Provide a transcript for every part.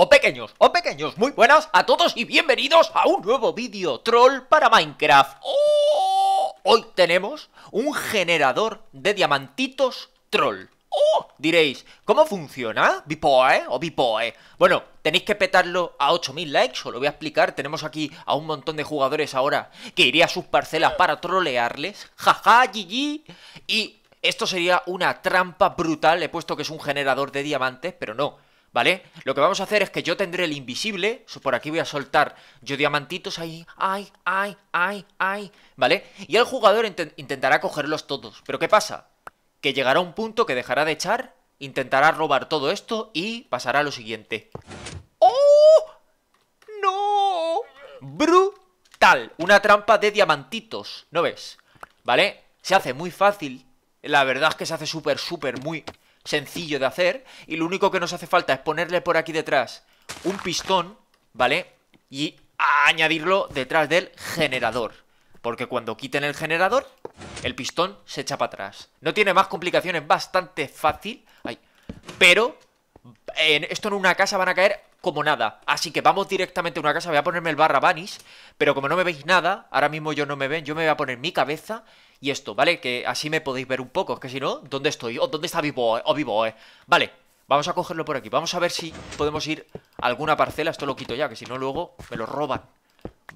o pequeños, o pequeños, muy buenas a todos y bienvenidos a un nuevo vídeo troll para Minecraft. ¡Oh! Hoy tenemos un generador de diamantitos troll. ¡Oh! Diréis, ¿cómo funciona? ¿Bipoe ¿eh? o Bipoe? Bueno, tenéis que petarlo a 8000 likes, os lo voy a explicar. Tenemos aquí a un montón de jugadores ahora que iría a sus parcelas para trolearles. Jaja, GG. Y esto sería una trampa brutal. He puesto que es un generador de diamantes, pero no ¿vale? Lo que vamos a hacer es que yo tendré el invisible, por aquí voy a soltar yo diamantitos ahí, ay, ay, ay, ay, ¿vale? Y el jugador intentará cogerlos todos, pero ¿qué pasa? Que llegará un punto que dejará de echar, intentará robar todo esto y pasará lo siguiente. ¡Oh! ¡No! ¡Brutal! Una trampa de diamantitos, ¿no ves? ¿Vale? Se hace muy fácil, la verdad es que se hace súper, súper, muy, sencillo de hacer y lo único que nos hace falta es ponerle por aquí detrás un pistón, ¿vale? Y añadirlo detrás del generador. Porque cuando quiten el generador, el pistón se echa para atrás. No tiene más complicaciones, bastante fácil. pero esto en una casa van a caer como nada. Así que vamos directamente a una casa. Voy a ponerme el barra banis. Pero como no me veis nada, ahora mismo yo no me ven. Yo me voy a poner mi cabeza y esto, ¿vale? Que así me podéis ver un poco, es que si no, ¿dónde estoy? ¿O dónde está Vivo? ¿O Vivo, eh? Vale, vamos a cogerlo por aquí, vamos a ver si podemos ir a alguna parcela, esto lo quito ya, que si no luego me lo roban,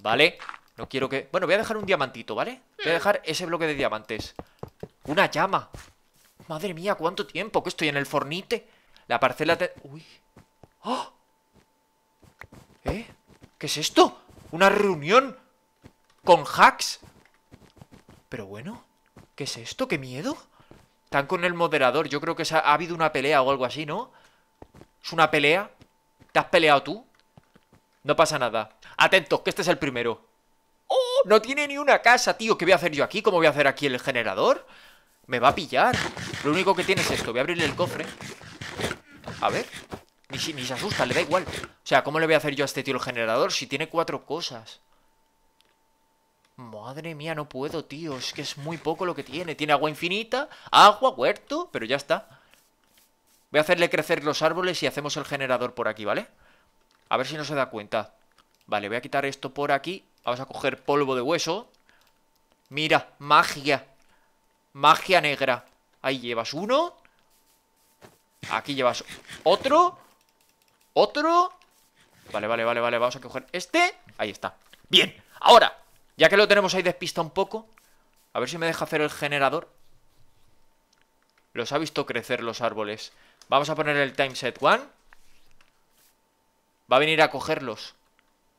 ¿vale? No quiero que... Bueno, voy a dejar un diamantito, ¿vale? Voy a dejar ese bloque de diamantes. Una llama. Madre mía, ¿cuánto tiempo que estoy en el fornite? La parcela te... Uy. ¡Ah! ¿Eh? ¿Qué es esto? ¿Una reunión? ¿Con hacks? Pero bueno, ¿qué es esto? ¿Qué miedo? Están con el moderador. Yo creo que ha habido una pelea o algo así, ¿no? ¿Es una pelea? ¿Te has peleado tú? No pasa nada. Atento, que este es el primero. ¡Oh! No tiene ni una casa, tío. ¿Qué voy a hacer yo aquí? ¿Cómo voy a hacer aquí el generador? Me va a pillar. Lo único que tiene es esto. Voy a abrirle el cofre. A ver. Ni, ni se asusta, le da igual. O sea, ¿cómo le voy a hacer yo a este tío el generador si tiene cuatro cosas? Madre mía, no puedo, tío. Es que es muy poco lo que tiene. Tiene agua infinita, agua, huerto, pero ya está. Voy a hacerle crecer los árboles y hacemos el generador por aquí, ¿vale? A ver si no se da cuenta. Vale, voy a quitar esto por aquí. Vamos a coger polvo de hueso. Mira, magia. Magia negra. Ahí llevas uno. Aquí llevas otro. Otro. Vale, vale, vale, vale. Vamos a coger este. Ahí está. Bien. Ahora, ya que lo tenemos ahí despista un poco, a ver si me deja hacer el generador. Los ha visto crecer los árboles. Vamos a poner el timeset one. Va a venir a cogerlos.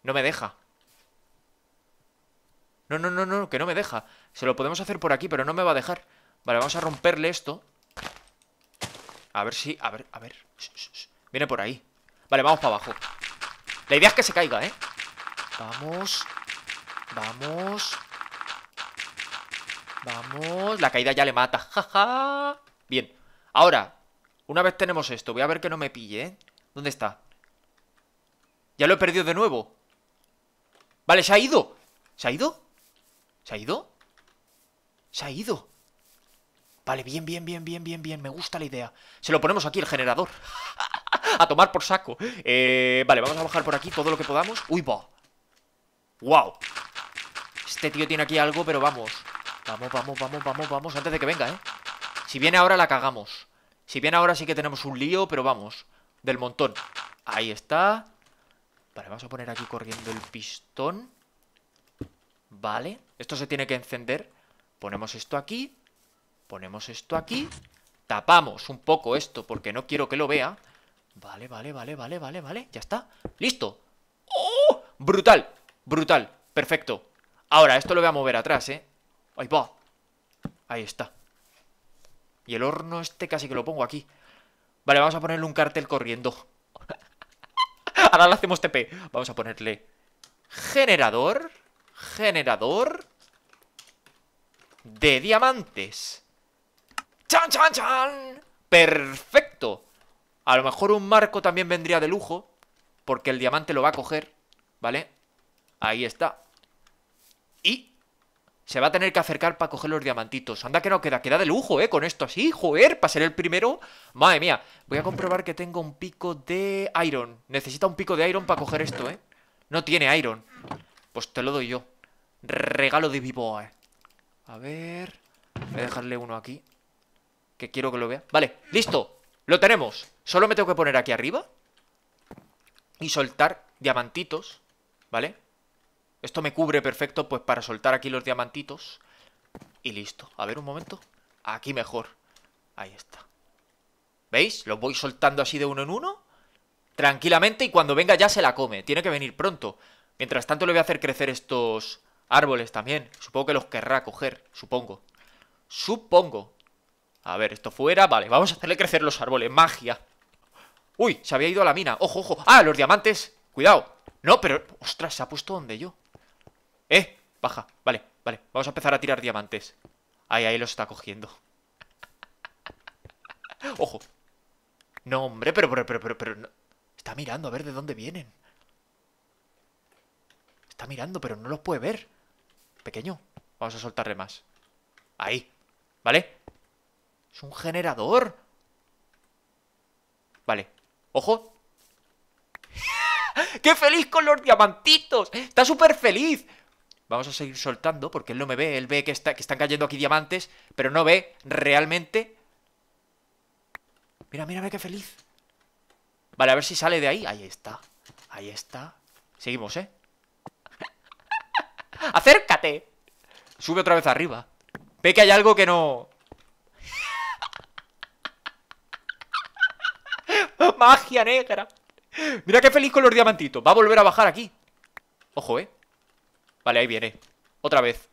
No me deja. No, no, no, no, que no me deja. Se lo podemos hacer por aquí, pero no me va a dejar. Vale, vamos a romperle esto. A ver si... A ver, a ver. Viene por ahí. Vale, vamos para abajo. La idea es que se caiga, ¿eh? Vamos... Vamos. Vamos. La caída ya le mata. Jaja. Bien. Ahora, una vez tenemos esto, voy a ver que no me pille, ¿eh? ¿Dónde está? Ya lo he perdido de nuevo. Vale, se ha ido. ¿Se ha ido? ¿Se ha ido? Se ha ido. Vale, bien, bien, bien, bien, bien, bien. Me gusta la idea. Se lo ponemos aquí, el generador. a tomar por saco. Eh, vale, vamos a bajar por aquí todo lo que podamos. Uy, va. Wow. Este tío tiene aquí algo, pero vamos Vamos, vamos, vamos, vamos, vamos Antes de que venga, ¿eh? Si viene ahora la cagamos Si viene ahora sí que tenemos un lío, pero vamos Del montón Ahí está Vale, vamos a poner aquí corriendo el pistón Vale Esto se tiene que encender Ponemos esto aquí Ponemos esto aquí Tapamos un poco esto porque no quiero que lo vea Vale, vale, vale, vale, vale, vale Ya está, listo ¡Oh! Brutal, brutal, perfecto Ahora, esto lo voy a mover atrás, ¿eh? Ahí va. Ahí está. Y el horno este casi que lo pongo aquí. Vale, vamos a ponerle un cartel corriendo. Ahora le hacemos TP. Vamos a ponerle generador. Generador de diamantes. ¡Chan, chan, chan! ¡Perfecto! A lo mejor un marco también vendría de lujo. Porque el diamante lo va a coger. ¿Vale? Ahí está. Y se va a tener que acercar para coger los diamantitos. Anda que no queda, queda de lujo, ¿eh? Con esto así, joder, para ser el primero. Madre mía, voy a comprobar que tengo un pico de iron. Necesita un pico de iron para coger esto, ¿eh? No tiene iron. Pues te lo doy yo. Regalo de vivo ¿eh? A ver... Voy a dejarle uno aquí. Que quiero que lo vea. Vale, listo. Lo tenemos. Solo me tengo que poner aquí arriba. Y soltar diamantitos. ¿Vale? Esto me cubre perfecto pues para soltar aquí los diamantitos. Y listo. A ver, un momento. Aquí mejor. Ahí está. ¿Veis? Los voy soltando así de uno en uno. Tranquilamente y cuando venga ya se la come. Tiene que venir pronto. Mientras tanto le voy a hacer crecer estos árboles también. Supongo que los querrá coger. Supongo. Supongo. A ver, esto fuera. Vale, vamos a hacerle crecer los árboles. Magia. Uy, se había ido a la mina. Ojo, ojo. Ah, los diamantes. Cuidado. No, pero... Ostras, se ha puesto donde yo. ¡Eh! Baja. Vale, vale. Vamos a empezar a tirar diamantes. Ahí, ahí los está cogiendo. ¡Ojo! No, hombre, pero, pero, pero, pero, Está mirando a ver de dónde vienen. Está mirando, pero no los puede ver. Pequeño. Vamos a soltarle más. Ahí. ¿Vale? Es un generador. Vale. ¡Ojo! ¡Qué feliz con los diamantitos! ¡Está súper feliz! Vamos a seguir soltando porque él no me ve. Él ve que, está, que están cayendo aquí diamantes, pero no ve realmente... Mira, mira, mira qué feliz. Vale, a ver si sale de ahí. Ahí está. Ahí está. Seguimos, ¿eh? ¡Acércate! Sube otra vez arriba. Ve que hay algo que no... ¡Magia negra! Mira qué feliz con los diamantitos. Va a volver a bajar aquí. Ojo, ¿eh? Vale, ahí viene. Otra vez.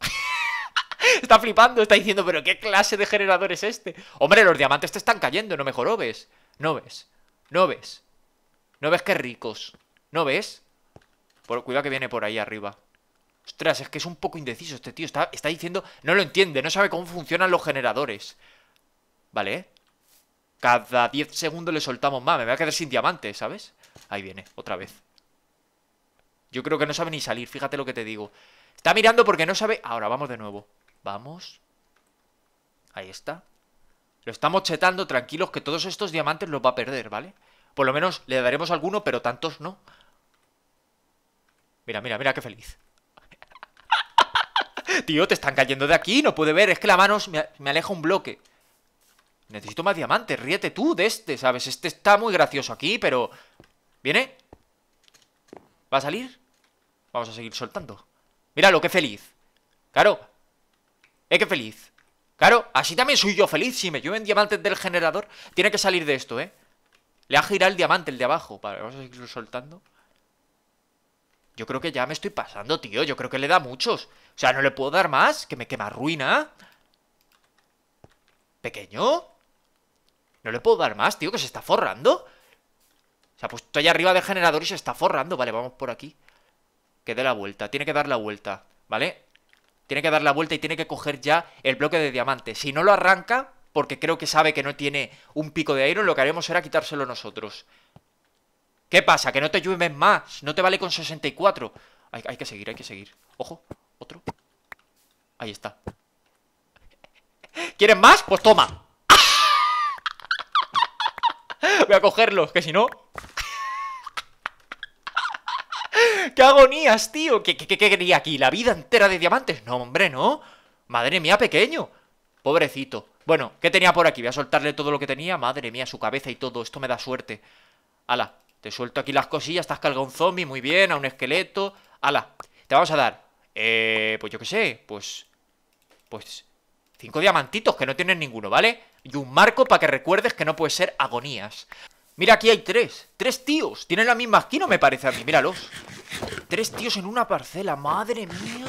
está flipando, está diciendo, pero ¿qué clase de generador es este? Hombre, los diamantes te están cayendo, no mejoró, ¿ves? No ves. No ves. No ves qué ricos. ¿No ves? Por, cuidado que viene por ahí arriba. Ostras, es que es un poco indeciso este tío. Está, está diciendo... No lo entiende, no sabe cómo funcionan los generadores. Vale. Cada 10 segundos le soltamos más. Me voy a quedar sin diamantes, ¿sabes? Ahí viene, otra vez. Yo creo que no sabe ni salir, fíjate lo que te digo. Está mirando porque no sabe... Ahora, vamos de nuevo. Vamos. Ahí está. Lo estamos chetando, tranquilos, que todos estos diamantes los va a perder, ¿vale? Por lo menos le daremos alguno, pero tantos no. Mira, mira, mira qué feliz. Tío, te están cayendo de aquí, no puede ver. Es que la mano me aleja un bloque. Necesito más diamantes, ríete tú de este, ¿sabes? Este está muy gracioso aquí, pero... ¿Viene? ¿Va a salir? Vamos a seguir soltando. Míralo, qué feliz. Claro. Eh, qué feliz. Claro, así también soy yo feliz. Si me llueven diamantes del generador, tiene que salir de esto, ¿eh? Le ha girado el diamante, el de abajo. Vale, vamos a seguir soltando. Yo creo que ya me estoy pasando, tío. Yo creo que le da muchos. O sea, no le puedo dar más. Que me quema ruina. Pequeño. No le puedo dar más, tío, que se está forrando. Se ha puesto allá arriba del generador y se está forrando. Vale, vamos por aquí. Que dé la vuelta. Tiene que dar la vuelta, ¿vale? Tiene que dar la vuelta y tiene que coger ya el bloque de diamante. Si no lo arranca, porque creo que sabe que no tiene un pico de iron, lo que haremos será quitárselo nosotros. ¿Qué pasa? Que no te llueves más. No te vale con 64. Hay, hay que seguir, hay que seguir. Ojo, otro. Ahí está. ¿Quieren más? Pues toma. Voy a cogerlos, que si no... ¡Qué agonías, tío! ¿Qué, quería aquí? ¿La vida entera de diamantes? No, hombre, no. Madre mía, pequeño. Pobrecito. Bueno, ¿qué tenía por aquí? Voy a soltarle todo lo que tenía. Madre mía, su cabeza y todo. Esto me da suerte. Ala, te suelto aquí las cosillas. Estás cargado un zombie, muy bien, a un esqueleto. ¡Hala! te vamos a dar. Eh, pues yo qué sé, pues... Pues... Cinco diamantitos, que no tienen ninguno, ¿vale? Y un marco para que recuerdes que no puede ser agonías. Mira, aquí hay tres. Tres tíos. Tienen la misma esquina, me parece a mí. Míralos. Tres tíos en una parcela. Madre mía.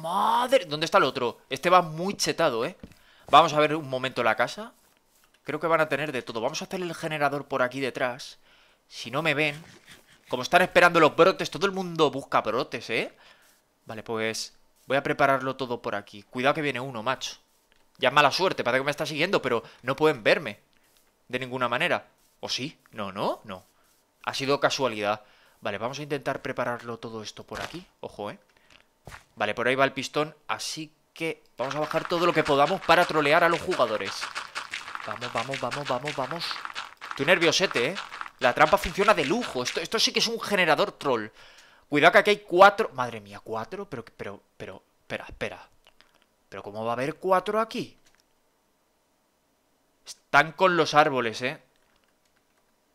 Madre... ¿Dónde está el otro? Este va muy chetado, ¿eh? Vamos a ver un momento la casa. Creo que van a tener de todo. Vamos a hacer el generador por aquí detrás. Si no me ven... Como están esperando los brotes, todo el mundo busca brotes, ¿eh? Vale, pues... Voy a prepararlo todo por aquí. Cuidado que viene uno, macho. Ya es mala suerte, parece que me está siguiendo, pero no pueden verme de ninguna manera. ¿O sí? No, no, no. Ha sido casualidad. Vale, vamos a intentar prepararlo todo esto por aquí. Ojo, ¿eh? Vale, por ahí va el pistón, así que vamos a bajar todo lo que podamos para trolear a los jugadores. Vamos, vamos, vamos, vamos, vamos. Estoy nerviosete, ¿eh? La trampa funciona de lujo. Esto, esto sí que es un generador troll. Cuidado que aquí hay cuatro... Madre mía, cuatro, pero, pero, pero... Espera, espera. ¿Pero cómo va a haber cuatro aquí? Están con los árboles, ¿eh?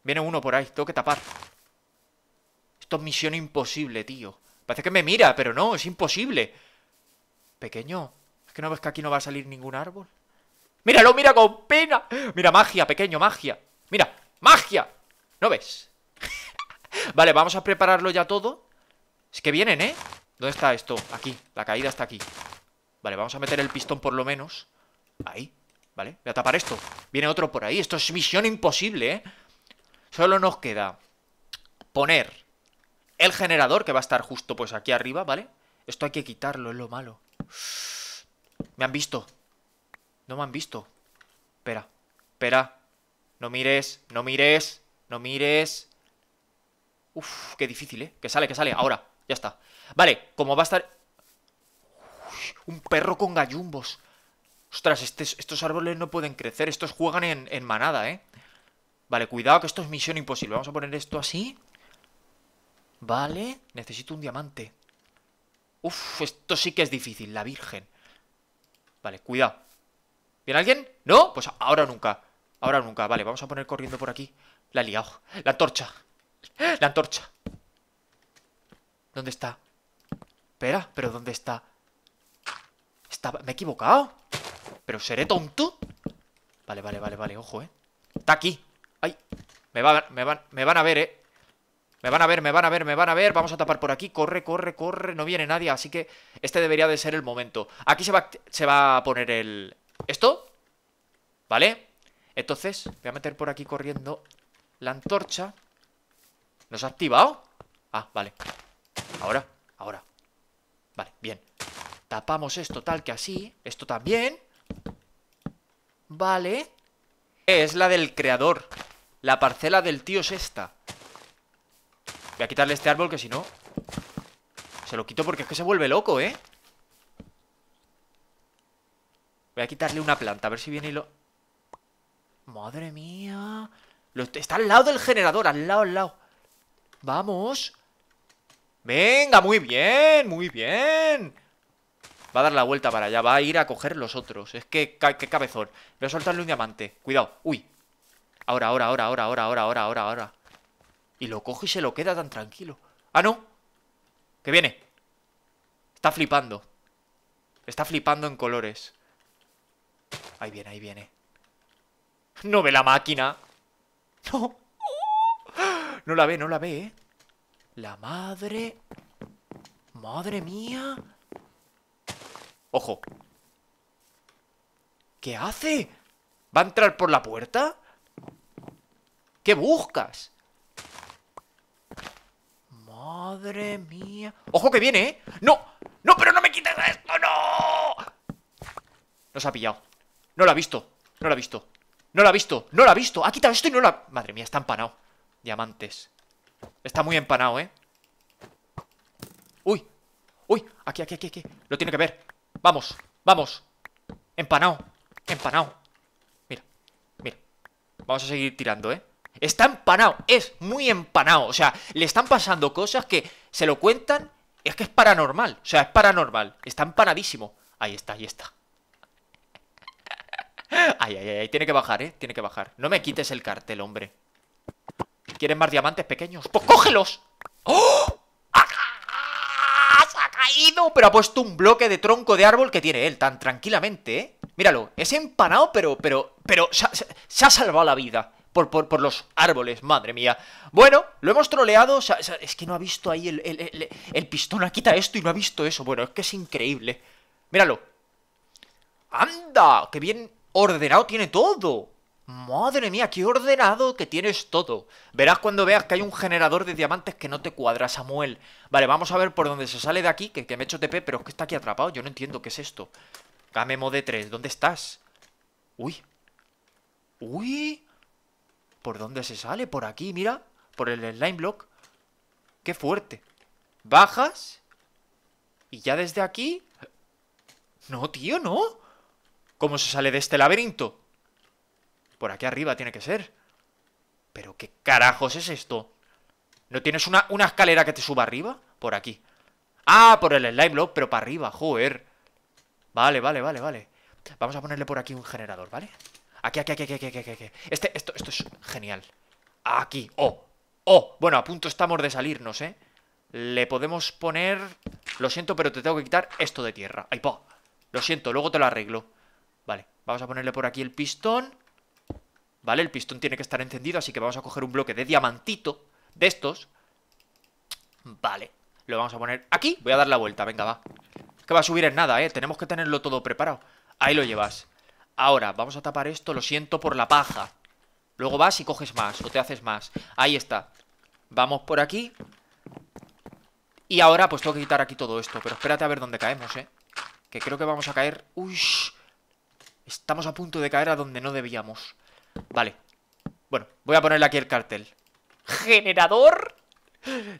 Viene uno por ahí, tengo que tapar. Esto es misión imposible, tío. Parece que me mira, pero no, es imposible. Pequeño, ¿es que no ves que aquí no va a salir ningún árbol? ¡Míralo, mira con pena! Mira, magia, pequeño, magia. Mira, magia. ¿No ves? vale, vamos a prepararlo ya todo. Es que vienen, ¿eh? ¿Dónde está esto? Aquí, la caída está aquí. Vale, vamos a meter el pistón por lo menos. Ahí. ¿Vale? Voy a tapar esto. Viene otro por ahí. Esto es misión imposible, ¿eh? Solo nos queda poner el generador, que va a estar justo pues aquí arriba, ¿vale? Esto hay que quitarlo, es lo malo. Me han visto. No me han visto. Espera, espera. No mires, no mires, no mires. Uf, qué difícil, ¿eh? Que sale, que sale. Ahora, ya está. Vale, como va a estar... un perro con gallumbos. Ostras, este estos árboles no pueden crecer. Estos juegan en, manada, ¿eh? Vale, cuidado que esto es misión imposible. Vamos a poner esto así. Vale, necesito un diamante. Uf, esto sí que es difícil, la virgen. Vale, cuidado. ¿Viene alguien? ¿No? Pues ahora nunca. Ahora nunca. Vale, vamos a poner corriendo por aquí. La he liado. La antorcha. La antorcha. ¿Dónde está? Espera, pero ¿dónde está? ¿Está... ¿Me he equivocado? ¿Pero seré tonto? Vale, vale, vale, vale, ojo, eh Está aquí Ay, me, van, a ver, eh Me van a ver, me van a ver, me van a ver Vamos a tapar por aquí, corre, corre, corre No viene nadie, así que este debería de ser el momento Aquí se va, se va a poner el... ¿Esto? ¿Vale? Entonces, voy a meter por aquí corriendo la antorcha ¿Nos ha activado? Ah, vale Ahora, ahora Vale, bien Tapamos esto tal que así Esto también Vale. Es la del creador. La parcela del tío es esta. Voy a quitarle este árbol que si no... Se lo quito porque es que se vuelve loco, ¿eh? Voy a quitarle una planta, a ver si viene y lo... ¡Madre mía! Está al lado del generador, al lado, al lado. ¡Vamos! ¡Venga! ¡Muy bien! ¡Muy bien! Va a dar la vuelta para allá, va a ir a coger los otros. Es que, qué cabezón. Voy a soltarle un diamante. Cuidado. Uy. Ahora, ahora, ahora, ahora, ahora, ahora, ahora, ahora, ahora. Y lo cojo y se lo queda tan tranquilo. ¡Ah, no! Que viene. Está flipando. Está flipando en colores. Ahí viene, ahí viene. No ve la máquina. No. No la ve, no la ve, ¿eh? La madre... Madre mía. Ojo. ¿Qué hace? ¿Va a entrar por la puerta? ¿Qué buscas? Madre mía. ¡Ojo que viene, eh! ¡No! ¡No, pero no me quites esto! ¡No! Nos ha pillado. No lo ha visto. No lo ha visto. No lo ha visto. No lo ha visto. Ha quitado esto y no lo ha... Madre mía, está empanado. Diamantes. Está muy empanado, ¿eh? Uy. Uy. Aquí, aquí, aquí, aquí. Lo tiene que ver. Vamos, vamos. Empanado, empanado. Mira, mira. Vamos a seguir tirando, ¿eh? Está empanado, es muy empanado. O sea, le están pasando cosas que se lo cuentan. Es que es paranormal. O sea, es paranormal. Está empanadísimo. Ahí está, ahí está. Ay, ay, ay, tiene que bajar, ¿eh? Tiene que bajar. No me quites el cartel, hombre. ¿Quieren más diamantes pequeños? ¡Pues cógelos! ¡Oh! Ha ido, pero ha puesto un bloque de tronco de árbol que tiene él tan tranquilamente, ¿eh? Míralo, es empanado, pero, pero, pero se, ha salvado la vida. Por, por, los árboles, madre mía. Bueno, lo hemos troleado. O sea, es que no ha visto ahí el, el, el, el pistón. Quita esto y no ha visto eso. Bueno, es que es increíble. Míralo. ¡Anda! ¡Qué bien ordenado tiene todo! Madre mía, qué ordenado que tienes todo. Verás cuando veas que hay un generador de diamantes que no te cuadra, Samuel. Vale, vamos a ver por dónde se sale de aquí, que, me me hecho TP, pero es que está aquí atrapado. Yo no entiendo qué es esto. Game mode 3, ¿dónde estás? Uy. Uy. ¿Por dónde se sale? Por aquí, mira. Por el slime block. Qué fuerte. Bajas. Y ya desde aquí... No, tío, no. ¿Cómo se sale de este laberinto? Por aquí arriba tiene que ser. ¿Pero qué carajos es esto? ¿No tienes una, escalera que te suba arriba? Por aquí. Ah, por el slime block, pero para arriba, joder. Vale, vale, vale, vale. Vamos a ponerle por aquí un generador, ¿vale? Aquí, aquí, aquí, aquí, aquí, aquí. Este, esto, esto es genial. Aquí, oh, oh. Bueno, a punto estamos de salirnos, ¿eh? Le podemos poner... Lo siento, pero te tengo que quitar esto de tierra. Ahí, po. Lo siento, luego te lo arreglo. Vale, vamos a ponerle por aquí el pistón. ¿vale? El pistón tiene que estar encendido, así que vamos a coger un bloque de diamantito de estos. Vale, lo vamos a poner aquí. Voy a dar la vuelta, venga, va. Que va a subir en nada, ¿eh? Tenemos que tenerlo todo preparado. Ahí lo llevas. Ahora, vamos a tapar esto, lo siento por la paja. Luego vas y coges más, o te haces más. Ahí está. Vamos por aquí. Y ahora, pues tengo que quitar aquí todo esto. Pero espérate a ver dónde caemos, ¿eh? Que creo que vamos a caer... ¡Uy! Estamos a punto de caer a donde no debíamos. Vale. Bueno, voy a ponerle aquí el cartel. ¡Generador!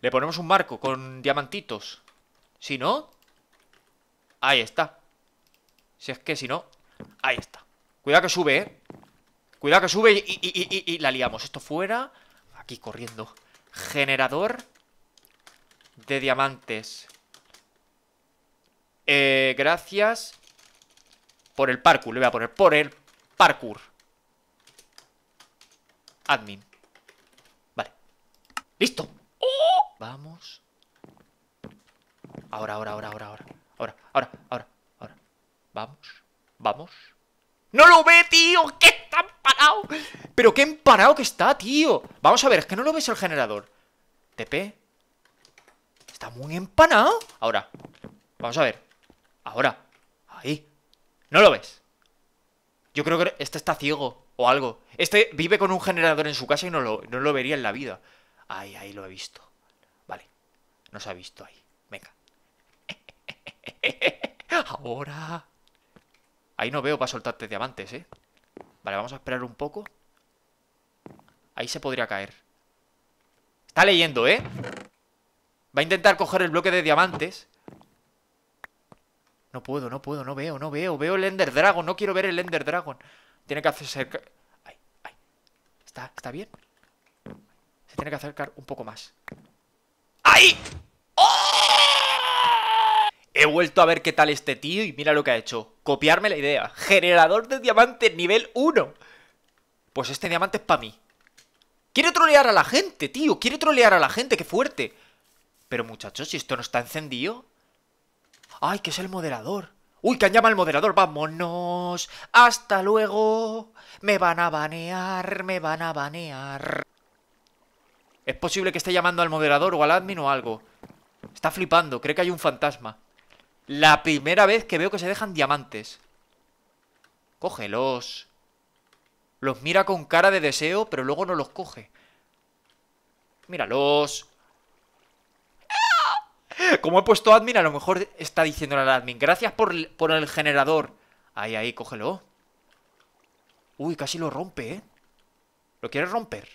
Le ponemos un marco con diamantitos. Si no... Ahí está. Si es que si no... Ahí está. Cuidado que sube, ¿eh? Cuidado que sube y, la liamos. Esto fuera. Aquí corriendo. Generador de diamantes. Eh, gracias por el parkour. Le voy a poner por el parkour admin. Vale. ¡Listo! Vamos. Ahora, ahora, ahora, ahora, ahora. Ahora, ahora, ahora, ahora. Vamos. Vamos. ¡No lo ve, tío! ¡Qué tan parado! ¡Pero qué emparado que está, tío! Vamos a ver, es que no lo ves el generador. TP. Está muy empanado. Ahora. Vamos a ver. Ahora. Ahí. No lo ves. Yo creo que este está ciego o algo. Este vive con un generador en su casa y no lo, no lo vería en la vida. Ay, ahí lo he visto. Vale, no se ha visto ahí. Venga. Ahora. Ahí no veo para soltarte diamantes, ¿eh? Vale, vamos a esperar un poco. Ahí se podría caer. Está leyendo, ¿eh? Va a intentar coger el bloque de diamantes. No puedo, no puedo, no veo, no veo. Veo el Ender Dragon, no quiero ver el Ender Dragon. Tiene que hacerse... Ay, ay. ¿Está, bien? Se tiene que acercar un poco más. ¡Ay! ¡Oh! He vuelto a ver qué tal este tío y mira lo que ha hecho. Copiarme la idea. Generador de diamantes nivel 1. Pues este diamante es para mí. Quiere trolear a la gente, tío. Quiere trolear a la gente. ¡Qué fuerte! Pero muchachos, si esto no está encendido... ¡Ay, que es el moderador! Uy, que llamado al moderador. Vámonos. Hasta luego. Me van a banear, me van a banear. Es posible que esté llamando al moderador o al admin o algo. Está flipando, cree que hay un fantasma. La primera vez que veo que se dejan diamantes. Cógelos. Los mira con cara de deseo, pero luego no los coge. Míralos. Como he puesto admin, a lo mejor está diciéndole al admin, gracias por, el generador. Ahí, ahí, cógelo. Uy, casi lo rompe, ¿eh? ¿Lo quieres romper?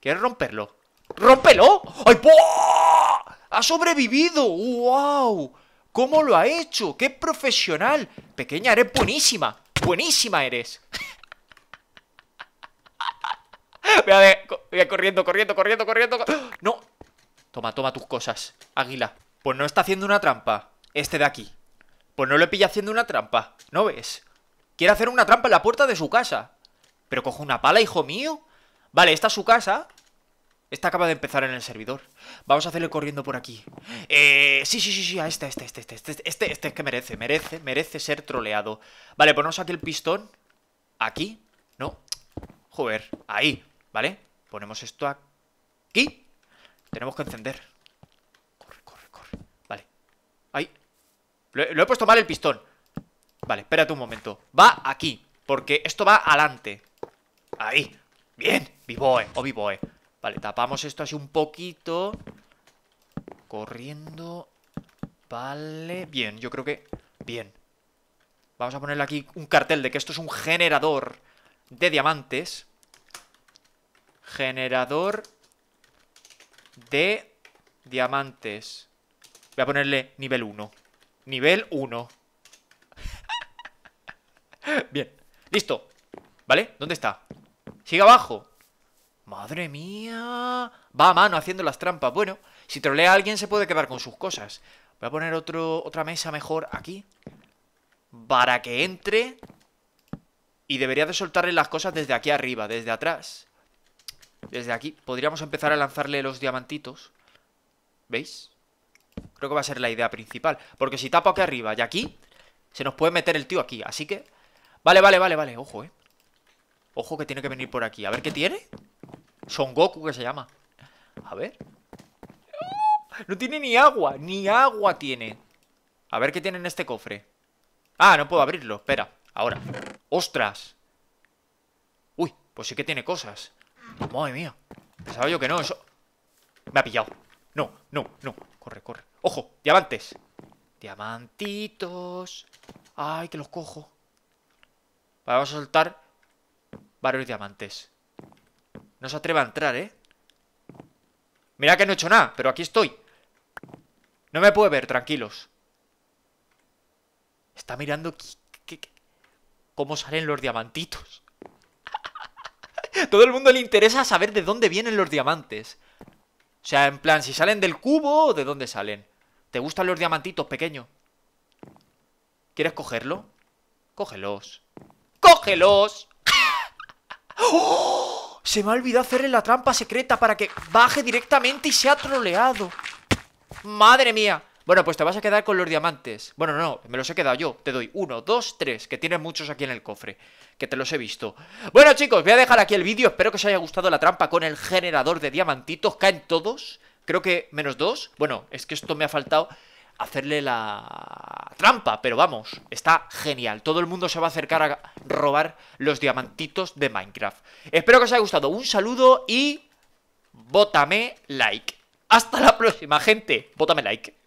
¿Quieres romperlo? ¡Rompelo! ¡Ay, po! ¡Ha sobrevivido! ¡Wow! ¿Cómo lo ha hecho? ¡Qué profesional! Pequeña, eres buenísima. Buenísima eres. Voy a, corriendo, corriendo, corriendo, corriendo. No, Toma, toma tus cosas. Águila. Pues no está haciendo una trampa. Este de aquí. Pues no le pilla haciendo una trampa. ¿No ves? Quiere hacer una trampa en la puerta de su casa. Pero cojo una pala, hijo mío. Vale, esta es su casa. Esta acaba de empezar en el servidor. Vamos a hacerle corriendo por aquí. Eh, sí, sí, sí, sí, a este, este, este, este, este, este, este es que merece, merece, merece ser troleado. Vale, ponemos aquí el pistón. Aquí, ¿no? Joder, ahí, ¿vale? Ponemos esto aquí. Tenemos que encender. Corre, corre, corre. Vale. Ahí. Lo, he puesto mal el pistón. Vale, espérate un momento. Va aquí. Porque esto va adelante. Ahí. Bien. Vivoe. Eh. O oh, vivoe. Eh. Vale, tapamos esto así un poquito. Corriendo. Vale. Bien, yo creo que... Bien. Vamos a ponerle aquí un cartel de que esto es un generador de diamantes. Generador de diamantes. Voy a ponerle nivel 1. Nivel 1. Bien. Listo. ¿Vale? ¿Dónde está? Sigue abajo. Madre mía. Va a mano haciendo las trampas. Bueno, si trolea a alguien se puede quedar con sus cosas. Voy a poner otro, otra mesa mejor aquí. Para que entre. Y debería de soltarle las cosas desde aquí arriba, desde atrás. Desde aquí podríamos empezar a lanzarle los diamantitos. ¿Veis? Creo que va a ser la idea principal. Porque si tapo aquí arriba y aquí, se nos puede meter el tío aquí. Así que... Vale, vale, vale, vale. Ojo, eh. Ojo que tiene que venir por aquí. A ver qué tiene. Son Goku que se llama. A ver. No tiene ni agua. Ni agua tiene. A ver qué tiene en este cofre. Ah, no puedo abrirlo. Espera. Ahora. ¡Ostras! Uy, pues sí que tiene cosas. Madre mía. Pensaba yo que no, eso... Me ha pillado. No, no, no. Corre, corre. ¡Ojo! ¡Diamantes! ¡Diamantitos! ¡Ay, que los cojo! Vale, vamos a soltar varios diamantes. No se atreva a entrar, ¿eh? Mira que no he hecho nada, pero aquí estoy. No me puede ver, tranquilos. Está mirando cómo salen los diamantitos. Todo el mundo le interesa saber de dónde vienen los diamantes. O sea, en plan, si salen del cubo o de dónde salen. ¿Te gustan los diamantitos pequeños? ¿Quieres cogerlo? Cógelos. ¡Cógelos! ¡Oh! Se me ha olvidado hacerle la trampa secreta para que baje directamente y sea troleado. ¡Madre mía! Bueno, pues te vas a quedar con los diamantes. Bueno, no, me los he quedado yo. Te doy uno, dos, tres, que tienes muchos aquí en el cofre. Que te los he visto. Bueno, chicos, voy a dejar aquí el vídeo. Espero que os haya gustado la trampa con el generador de diamantitos. Caen todos. Creo que menos dos. Bueno, es que esto me ha faltado hacerle la trampa, pero vamos, está genial. Todo el mundo se va a acercar a robar los diamantitos de Minecraft. Espero que os haya gustado. Un saludo y... Bótame like. Hasta la próxima, gente. Bótame like.